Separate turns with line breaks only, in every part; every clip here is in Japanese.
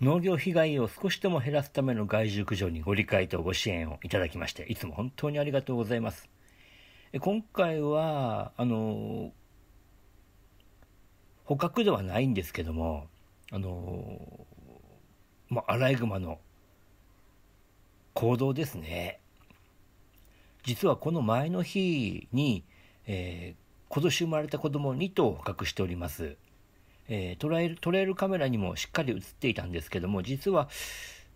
農業被害を少しでも減らすための害獣駆除にご理解とご支援をいただきまして、いつも本当にありがとうございます。今回は、あの、捕獲ではないんですけども、あの、まあ、アライグマの行動ですね。実はこの前の日に、えー、今年生まれた子供2頭を捕獲しております。えー、捉える、捉えるカメラにもしっかり映っていたんですけども、実は、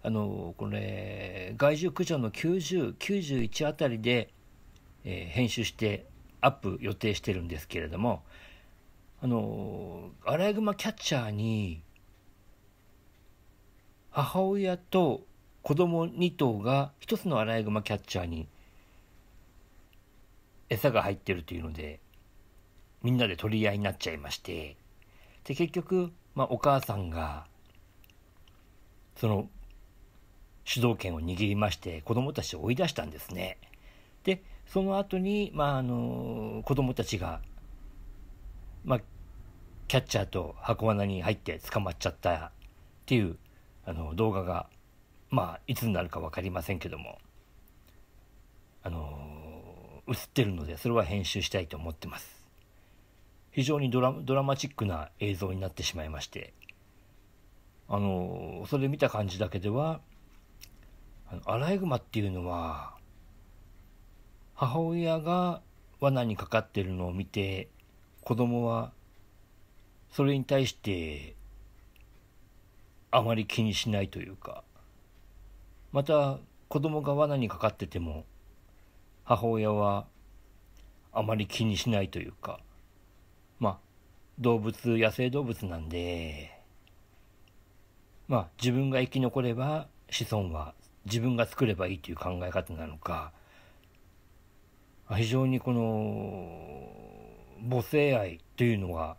あの、これ、害獣駆除の90、91あたりで、えー、編集してアップ予定してるんですけれども、あの、アライグマキャッチャーに、母親と子供2頭が1つのアライグマキャッチャーに餌が入ってるというのでみんなで取り合いになっちゃいましてで結局、まあ、お母さんがその主導権を握りまして子供たちを追い出したんですね。でその後に、まあ、あの子供たちが、まあ、キャッチャーと箱罠に入って捕まっちゃったっていうあの動画が、まあ、いつになるか分かりませんけども、あの映ってるのでそれは編集したいと思ってます。非常にドラドラマチックな映像になってしまいましてあのそれ見た感じだけではあのアライグマっていうのは母親が罠にかかってるのを見て子供はそれに対してあまり気にしないというかまた子供が罠にかかってても母親はあまり気にしないというか動物野生動物なんでまあ自分が生き残れば子孫は自分が作ればいいという考え方なのか非常にこの母性愛というのは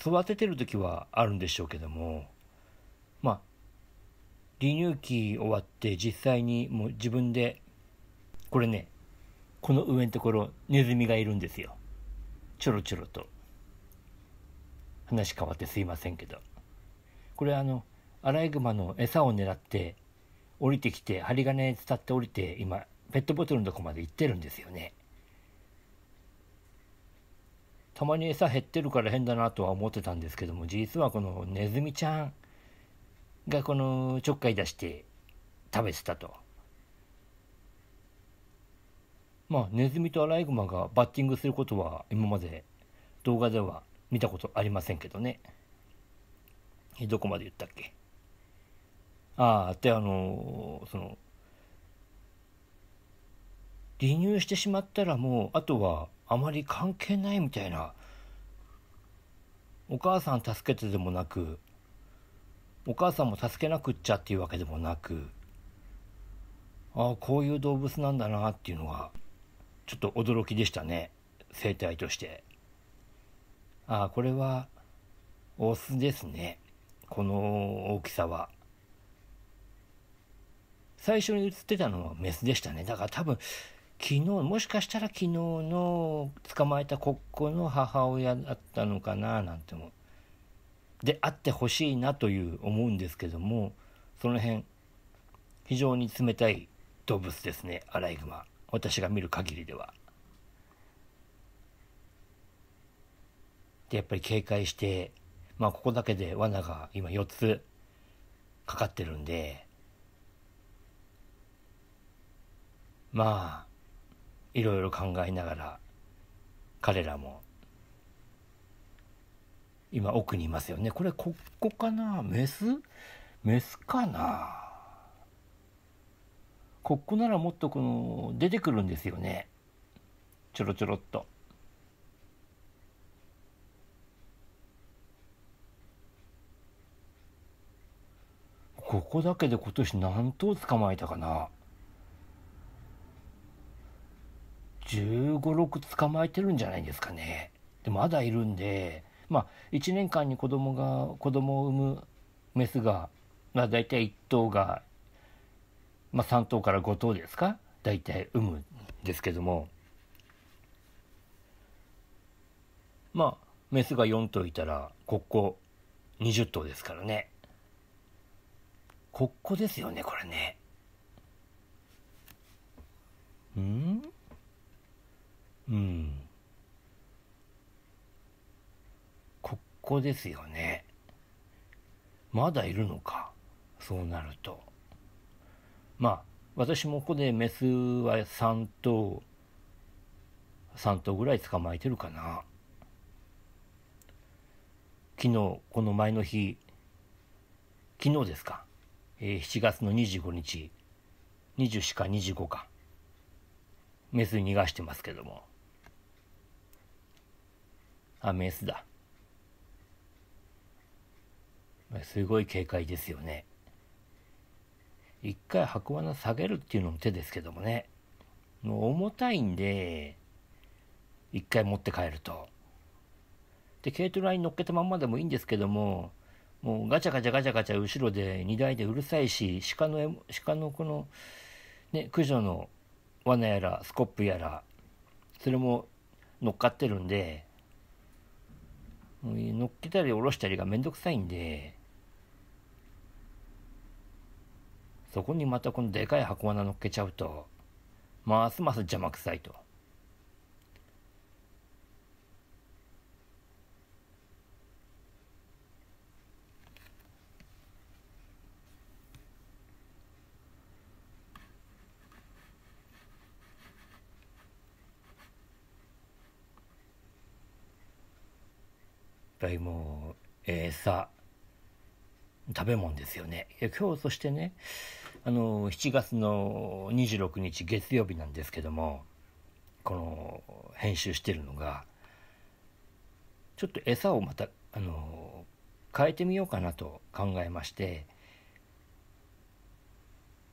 育ててる時はあるんでしょうけどもまあ離乳期終わって実際にもう自分でこれねこの上のところネズミがいるんですよ。ちょろちょろと話変わってすいませんけどこれあのアライグマの餌を狙って降りてきて針金伝って降りて今ペットボトルのとこまで行ってるんですよねたまに餌減ってるから変だなとは思ってたんですけども実はこのネズミちゃんがこのちょっかい出して食べてたとまあ、ネズミとアライグマがバッティングすることは今まで動画では見たことありませんけどね。どこまで言ったっけああ、で、あのー、その、離乳してしまったらもう、あとはあまり関係ないみたいな、お母さん助けてでもなく、お母さんも助けなくっちゃっていうわけでもなく、ああ、こういう動物なんだなっていうのが、ちょっと驚きでしたね生態としてああこれはオスですねこの大きさは最初に写ってたのはメスでしたねだから多分昨日もしかしたら昨日の捕まえたコッコの母親だったのかななんてもであってほしいなという思うんですけどもその辺非常に冷たい動物ですねアライグマ。私が見る限りでは。で、やっぱり警戒して、まあ、ここだけで罠が今4つかかってるんで、まあ、いろいろ考えながら、彼らも、今奥にいますよね。これ、ここかなメスメスかなコックならもっとこの出てくるんですよねちょろちょろっと。ここだけで今年何頭捕まえたかな1 5 6捕まえてるんじゃないですかねでまだいるんでまあ1年間に子供が子供を産むメスがまあ大体1頭がまあ、3頭から5頭ですか大体産むんですけどもまあメスが4頭いたらここ20頭ですからねここですよねこれねうんうんここですよねまだいるのかそうなるとまあ私もここでメスは3頭3頭ぐらい捕まえてるかな昨日この前の日昨日ですか、えー、7月の25日24か25かメス逃がしてますけどもあメスだすごい警戒ですよね一回箱罠下げるっていうのも手ですけどもねもう重たいんで一回持って帰るとで軽トラに乗っけたまんまでもいいんですけどももうガチャガチャガチャガチャ後ろで荷台でうるさいし鹿の鹿のこのね駆除の罠やらスコップやらそれも乗っかってるんで乗っけたり下ろしたりがめんどくさいんでそこにまたこのでかい箱穴乗っけちゃうと、ますます邪魔くさいと。ぱりもう餌食べ物ですよね。今日そしてね、あの、7月の26日月曜日なんですけども、この、編集してるのが、ちょっと餌をまた、あの、変えてみようかなと考えまして、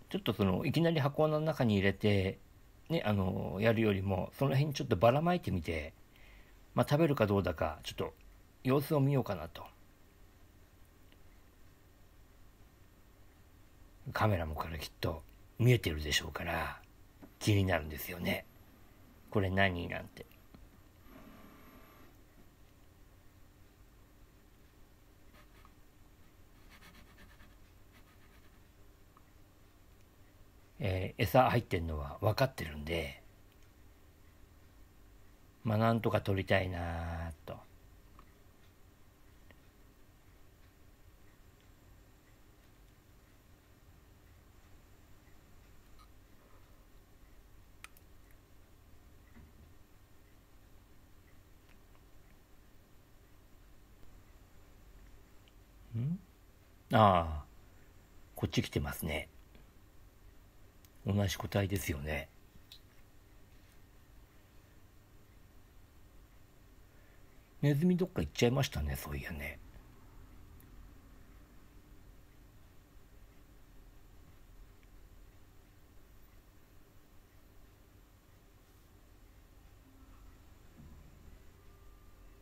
ちょっとその、いきなり箱の中に入れて、ね、あの、やるよりも、その辺にちょっとばらまいてみて、まあ、食べるかどうだか、ちょっと様子を見ようかなと。カメラもからきっと見えてるでしょうから気になるんですよねこれ何なんてえー、餌入ってんのは分かってるんでまあなんとか取りたいなと。ああ、こっち来てますね。同じ個体ですよね。ネズミどっか行っちゃいましたね、そういやね。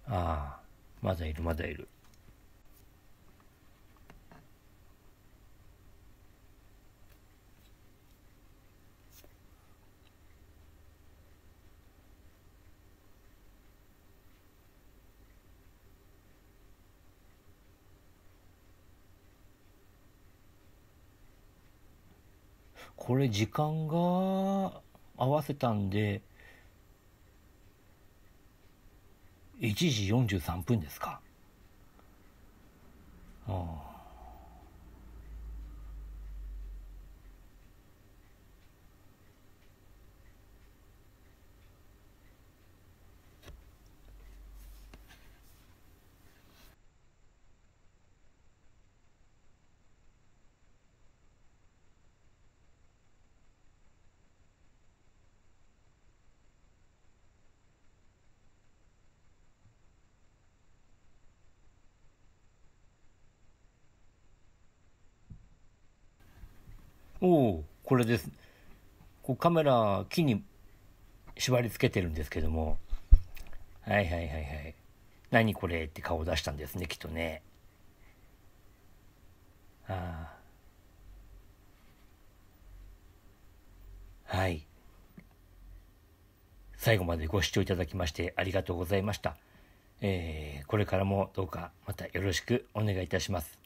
ああ、まだいる、まだいる。これ時間が合わせたんで、1時43分ですか。ああ。おおこれですこうカメラ木に縛り付けてるんですけどもはいはいはいはい何これって顔を出したんですねきっとねああはい最後までご視聴いただきましてありがとうございました。えー、これからもどうかまたよろしくお願いいたします。